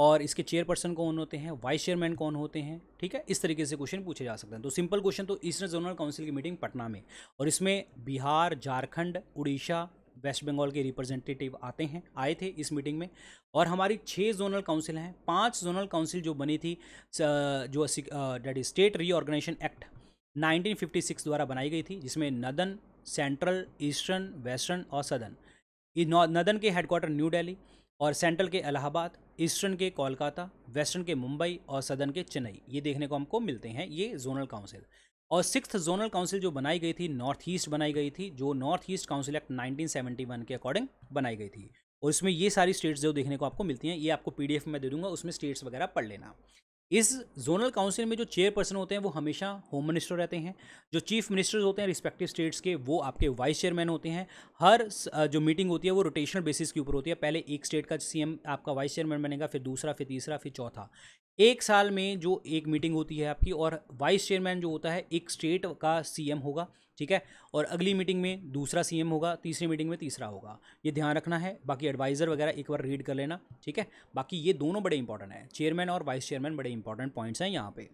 और इसके चेयरपर्सन कौन होते हैं वाइस चेयरमैन कौन होते हैं ठीक है इस तरीके से क्वेश्चन पूछे जा सकते हैं तो सिंपल क्वेश्चन तो ईस्टर्न जोनल काउंसिल की मीटिंग पटना में और इसमें बिहार झारखंड उड़ीसा वेस्ट बंगाल के रिप्रेजेंटेटिव आते हैं आए थे इस मीटिंग में और हमारी छः जोनल काउंसिल हैं पांच जोनल काउंसिल जो बनी थी जो डेट स्टेट रीऑर्गेनाइजेशन एक्ट 1956 द्वारा बनाई गई थी जिसमें नदन सेंट्रल ईस्टर्न वेस्टर्न और सदन नदन के हेडक्वार्टर न्यू डेली और सेंट्रल के इलाहाबाद ईस्टर्न के कोलकाता वेस्टर्न के मुंबई और सदन के चेन्नई ये देखने को हमको मिलते हैं ये जोनल काउंसिल और सिक्स जोनल काउंसिल जो बनाई गई थी नॉर्थ ईस्ट बनाई गई थी जो नॉर्थ ईस्ट काउंसिल एक्ट 1971 के अकॉर्डिंग बनाई गई थी और इसमें ये सारी स्टेट्स जो देखने को आपको मिलती हैं ये आपको पीडीएफ में दे दूंगा उसमें स्टेट्स वगैरह पढ़ लेना इस जोनल काउंसिल में जो चेयरपर्सन होते हैं वो हमेशा होम मिनिस्टर रहते हैं जो चीफ मिनिस्टर्स होते हैं रिस्पेक्टिव स्टेट्स के वो आपके वाइस चेयरमैन होते हैं हर जो मीटिंग होती है वो रोटेशनल बेसिस के ऊपर होती है पहले एक स्टेट का सीएम आपका वाइस चेयरमैन बनेगा फिर दूसरा फिर तीसरा फिर चौथा एक साल में जो एक मीटिंग होती है आपकी और वाइस चेयरमैन जो होता है एक स्टेट का सीएम होगा ठीक है और अगली मीटिंग में दूसरा सीएम होगा तीसरी मीटिंग में तीसरा होगा ये ध्यान रखना है बाकी एडवाइज़र वगैरह एक बार रीड कर लेना ठीक है बाकी ये दोनों बड़े इंपॉर्टेंट हैं चेयरमैन और वाइस चेयरमैन बड़े इंपॉर्टेंट पॉइंट्स हैं यहाँ पे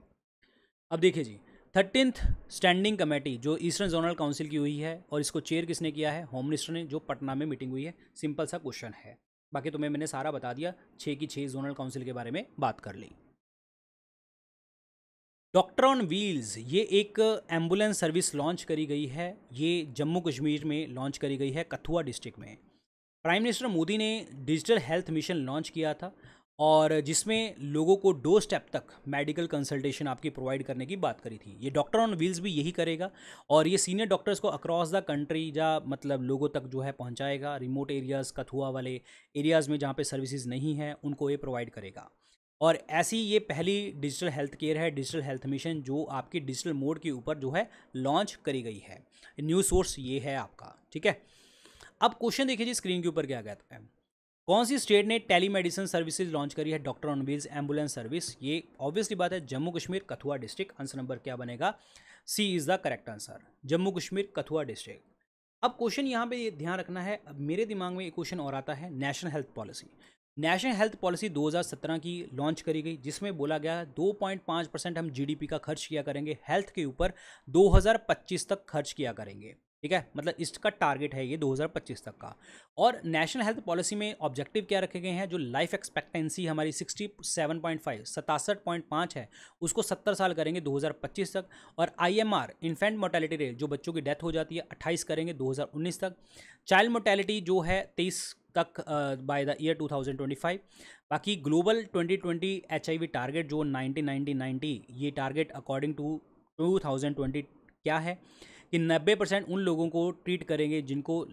अब देखिए जी थर्टीनथ स्टैंडिंग कमेटी जो ईस्टर्न जोनल काउंसिल की हुई है और इसको चेयर किसने किया है होम मिनिस्टर ने जो पटना में मीटिंग हुई है सिंपल सा क्वेश्चन है बाकी तुम्हें तो मैंने सारा बता दिया छः की छः जोनल काउंसिल के बारे में बात कर ली डॉक्टर ऑन व्हील्स ये एक एम्बुलेंस सर्विस लॉन्च करी गई है ये जम्मू कश्मीर में लॉन्च करी गई है कथुआ डिस्ट्रिक्ट में प्राइम मिनिस्टर मोदी ने डिजिटल हेल्थ मिशन लॉन्च किया था और जिसमें लोगों को दो स्टेप तक मेडिकल कंसल्टेशन आपकी प्रोवाइड करने की बात करी थी ये डॉक्टर ऑन व्हील्स भी यही करेगा और ये सीनियर डॉक्टर्स को अक्रॉस द कंट्री या मतलब लोगों तक जो है पहुंचाएगा रिमोट एरियाज़ कथुआ वाले एरियाज़ में जहाँ पे सर्विसेज नहीं हैं उनको ये प्रोवाइड करेगा और ऐसी ये पहली डिजिटल हेल्थ केयर है डिजिटल हेल्थ मिशन जो आपकी डिजिटल मोड के ऊपर जो है लॉन्च करी गई है न्यूज सोर्स ये है आपका ठीक है अब क्वेश्चन देखिए जी स्क्रीन के ऊपर क्या कहता है कौन सी स्टेट ने टेलीमेडिसिन सर्विसेज लॉन्च करी है doctor on wheels ambulance service ये ऑब्वियसली बात है Jammu Kashmir Kathua district answer number क्या बनेगा C is the correct answer Jammu Kashmir Kathua district अब क्वेश्चन यहाँ पे ध्यान रखना है अब मेरे दिमाग में एक क्वेश्चन और आता है national health policy national health policy 2017 की लॉन्च करी गई जिसमें बोला गया 2.5 परसेंट हम जीडीपी का खर्च किया करेंगे हेल्थ के ऊपर 2025 तक खर्च किया करेंगे ठीक है मतलब इसका टारगेट है ये 2025 तक का और नेशनल हेल्थ पॉलिसी में ऑब्जेक्टिव क्या रखे गए हैं जो लाइफ एक्सपेक्टेंसी हमारी 67.5 सतासठ है उसको 70 साल करेंगे 2025 तक और आईएमआर इन्फेंट मोर्टेलिटी रेट जो बच्चों की डेथ हो जाती है 28 करेंगे 2019 तक चाइल्ड मोर्टेलिटी जो है 23 तक बाय द ईयर 2025 बाकी ग्लोबल 2020 ट्वेंटी टारगेट जो 90 90 90 ये टारगेट अकॉर्डिंग टू 2020 क्या है कि 90 परसेंट उन लोगों को ट्रीट करेंगे जिनको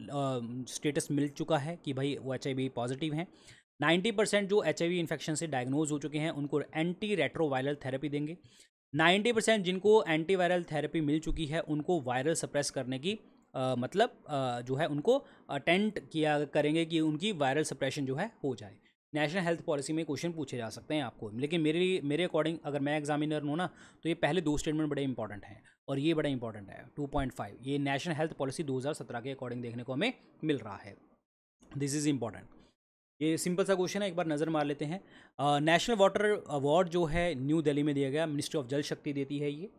स्टेटस मिल चुका है कि भाई वो एच पॉजिटिव हैं 90 परसेंट जो एच इन्फेक्शन से डायग्नोज हो चुके हैं उनको एंटी रेट्रोवायरल थेरेपी देंगे 90 परसेंट जिनको एंटीवायरल थेरेपी मिल चुकी है उनको वायरल सप्रेस करने की आ, मतलब आ, जो है उनको अटेंट किया करेंगे कि उनकी वायरल सप्रेशन जो है हो जाए नेशनल हेल्थ पॉलिसी में क्वेश्चन पूछे जा सकते हैं आपको लेकिन मेरे लिए मेरे अकॉर्डिंग अगर मैं एग्जामिनर हूँ ना तो ये पहले दो स्टेटमेंट बड़े इंपॉर्टेंट हैं और ये बड़ा इंपॉर्टेंट है 2.5 ये नेशनल हेल्थ पॉलिसी 2017 के अकॉर्डिंग देखने को हमें मिल रहा है दिस इज़ इंपॉर्टेंट ये सिंपल सा क्वेश्चन है एक बार नज़र मार लेते हैं नेशनल वाटर अवार्ड जो है न्यू दिल्ली में दिया गया मिनिस्ट्री ऑफ जल शक्ति देती है ये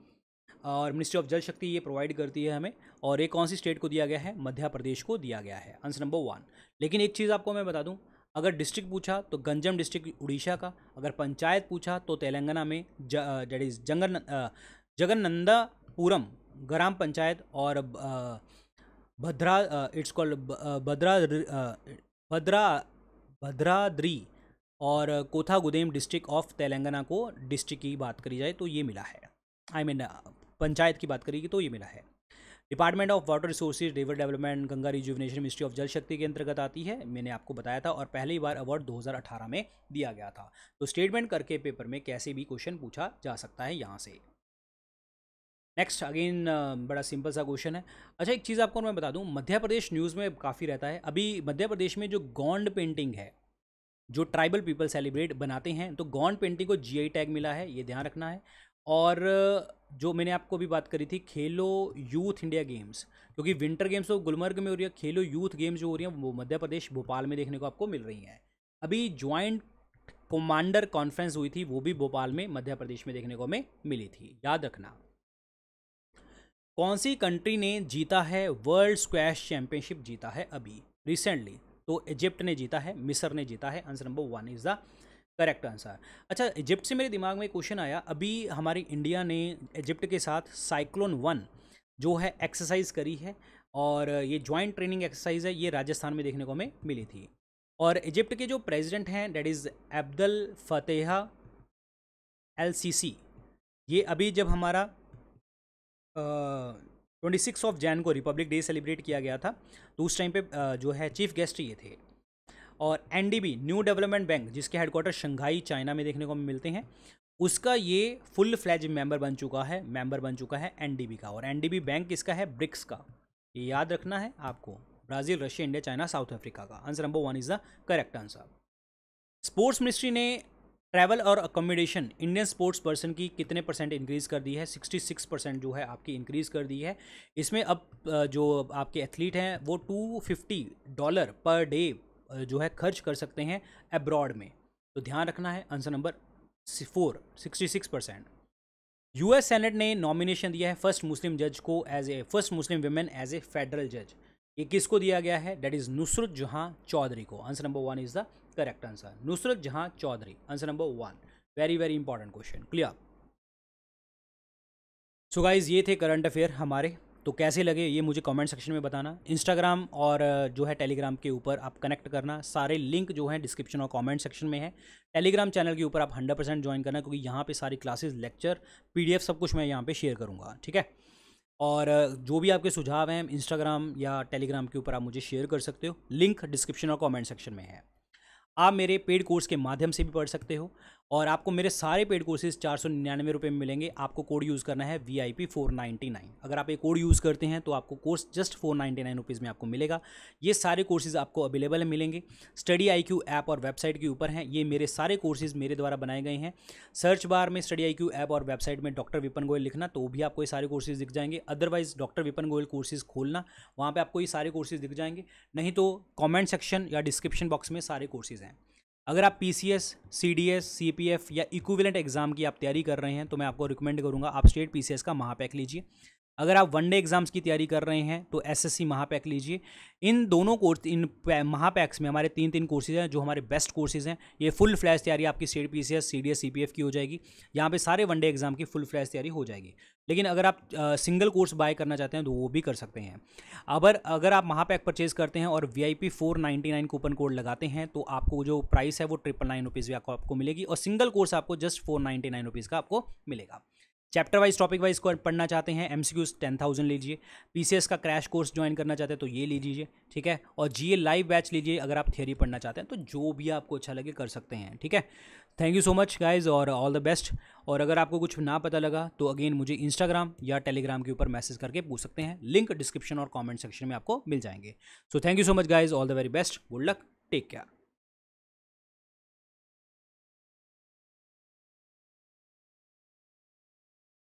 और मिनिस्ट्री ऑफ जल शक्ति ये प्रोवाइड करती है हमें और ये कौन सी स्टेट को दिया गया है मध्य प्रदेश को दिया गया है आंसर नंबर वन लेकिन एक चीज़ आपको मैं बता दूँ अगर डिस्ट्रिक्ट पूछा तो गंजम डिस्ट्रिक्ट उड़ीसा का अगर पंचायत पूछा तो तेलंगाना में डेट इज़ जंगन जगन्नंदापुरम ग्राम पंचायत और भद्रा इट्स कॉल्ड भद्रा भद्रा भद्राद्री और कोथागुदेम डिस्ट्रिक्ट ऑफ तेलंगाना को डिस्ट्रिक्ट की बात करी जाए तो ये मिला है आई मीन पंचायत की बात करेगी तो ये मिला है department of water resources river development Ganga rejuvenation ministry of Jal Shakti के अंतर्गत आती है मैंने आपको बताया था और पहली बार अवार्ड 2018 में दिया गया था तो स्टेटमेंट करके पेपर में कैसे भी क्वेश्चन पूछा जा सकता है यहाँ से नेक्स्ट अगेन बड़ा सिंपल सा क्वेश्चन है अच्छा एक चीज़ आपको मैं बता दूँ मध्य प्रदेश न्यूज़ में काफ़ी रहता है अभी मध्य प्रदेश में जो गॉन्ड पेंटिंग है जो ट्राइबल पीपल सेलिब्रेट बनाते हैं तो गॉन्ड पेंटिंग को जी टैग मिला है ये ध्यान रखना है और जो मैंने आपको भी बात करी थी खेलो यूथ इंडिया गेम्स क्योंकि विंटर गेम्स तो गुलमर्ग में हो रही है खेलो यूथ गेम्स जो हो रही हैं वो मध्य प्रदेश भोपाल में देखने को आपको मिल रही हैं अभी ज्वाइंट कमांडर कॉन्फ्रेंस हुई थी वो भी भोपाल में मध्य प्रदेश में देखने को हमें मिली थी याद रखना कौन सी कंट्री ने जीता है वर्ल्ड स्क्वैश चैंपियनशिप जीता है अभी रिसेंटली तो इजिप्ट ने जीता है मिस्र ने जीता है answer number one is the correct answer अच्छा इजिप्ट से मेरे दिमाग में क्वेश्चन आया अभी हमारी इंडिया ने इजिप्ट के साथ साइक्लोन वन जो है एक्सरसाइज करी है और ये ज्वाइंट ट्रेनिंग एक्सरसाइज है ये राजस्थान में देखने को हमें मिली थी और इजिप्ट के जो प्रेसिडेंट हैं that is Abdul Fattah el Sisi ये अभी जब हमारा ट्वेंटी सिक्स ऑफ जैन को रिपब्लिक डे सेलिब्रेट किया गया था तो उस टाइम पे जो है चीफ गेस्ट ये थे और एन न्यू डेवलपमेंट बैंक जिसके हेडक्वार्टर शंघाई चाइना में देखने को मिलते हैं उसका ये फुल फ्लैज मेंबर बन चुका है मेंबर बन चुका है एन का और एन बैंक किसका है ब्रिक्स का ये याद रखना है आपको Brazil Russia India China South Africa का answer number one is the correct answer sports ministry ने ट्रैवल और अकोमोडेशन इंडियन स्पोर्ट्स पर्सन की कितने परसेंट इंक्रीज़ कर दी है 66 परसेंट जो है आपकी इंक्रीज़ कर दी है इसमें अब जो आपके एथलीट हैं वो 250 डॉलर पर डे जो है खर्च कर सकते हैं एब्रॉड में तो ध्यान रखना है answer number four sixty six percent US senate ने नॉमिनेशन दिया है फर्स्ट मुस्लिम जज को as a first Muslim women as a federal जज ये किसको दिया गया है डेट इज़ नुसरत जहां चौधरी को answer number one is the correct answer Nusrat Jahan Choudhury answer number one very very important question clear so guys ये थे करंट अफेयर हमारे तो कैसे लगे ये मुझे कमेंट सेक्शन में बताना इंस्टाग्राम और जो है टेलीग्राम के ऊपर आप कनेक्ट करना सारे लिंक जो है डिस्क्रिप्शन और कमेंट सेक्शन में है टेलीग्राम चैनल के ऊपर आप हंड्रेड परसेंट ज्वाइन करना क्योंकि यहाँ पे सारी क्लासेस लेक्चर पीडीएफ सब कुछ मैं यहाँ पे शेयर करूँगा ठीक है और जो भी आपके सुझाव हैं इंस्टाग्राम या टेलीग्राम के ऊपर आप मुझे शेयर कर सकते हो लिंक डिस्क्रिप्शन और कॉमेंट सेक्शन में है आप मेरे पेड कोर्स के माध्यम से भी पढ़ सकते हो और आपको मेरे सारे पेड कोर्सेज चार सौ निन्यानवे रुपये में मिलेंगे आपको कोड यूज़ करना है V I P four ninety nine अगर आप ये कोड यूज़ करते हैं तो आपको course just four ninety nine rupees में आपको मिलेगा ये सारे कोर्सेज़ आपको अवेलेबल है मिलेंगे स्टडी आई क्यू ऐप और वेबसाइट के ऊपर हैं ये मेरे सारे कोर्सेज़ मेरे द्वारा बनाए गए हैं सर्च बार में स्टडी आई क्यू ऐप और वेबसाइट में डॉक्टर विपन गोयल लिखना तो भी आपको ये सारे कोर्सेज़ दिख जाएंगे otherwise doctor Vipan Goyal courses खोलना वहाँ पर आपको ये सारे कोर्सेज़ दिख जाएंगे नहीं तो कॉमेंट सेक्शन या डिस्क्रिप्शन बॉक्स में सारे कोर्सेज़ हैं अगर आप P C S C D S C P F या इक्विवेलेंट एग्ज़ाम की आप तैयारी कर रहे हैं तो मैं आपको रिकमेंड करूँगा आप स्टेट पी सी एस का महापैक लीजिए अगर आप वनडे एग्जाम्स की तैयारी कर रहे हैं तो एस एस सी महापैक लीजिए इन दोनों कोर्स इन महापैक्स में हमारे तीन तीन कोर्सेज हैं जो हमारे बेस्ट कोर्सेज हैं ये फुल फ्लैश तैयारी आपकी state P C S C D S C P F की हो जाएगी यहाँ पे सारे वनडे एग्जाम की फुल फ्लैश तैयारी हो जाएगी लेकिन अगर आप सिंगल कोर्स बाय करना चाहते हैं तो वो भी कर सकते हैं अगर अगर आप महापैक परचेज करते हैं और V I P four ninety nine coupon code लगाते हैं तो आपको जो प्राइस है वो ट्रिपल नाइन रुपीज़ भी आपको आपको मिलेगी और सिंगल कोर्स आपको just four ninety nine rupees का आपको मिलेगा चैप्टर वाइज टॉपिक वाइज को पढ़ना चाहते हैं M C Qs ten thousand लीजिए पी सी एस का क्रैश कोर्स ज्वाइन करना चाहते हैं तो ये लीजिए ठीक है और जी लाइव बैच लीजिए अगर आप थियरी पढ़ना चाहते हैं तो जो भी आपको अच्छा लगे कर सकते हैं ठीक है thank you so much guys और ऑल द बेस्ट और अगर आपको कुछ ना पता लगा तो अगेन मुझे इंस्टाग्राम या टेलीग्राम के ऊपर मैसेज करके पूछ सकते हैं लिंक डिस्क्रिप्शन और कॉमेंट सेक्शन में आपको मिल जाएंगे so thank you so much guys all the very best good luck take care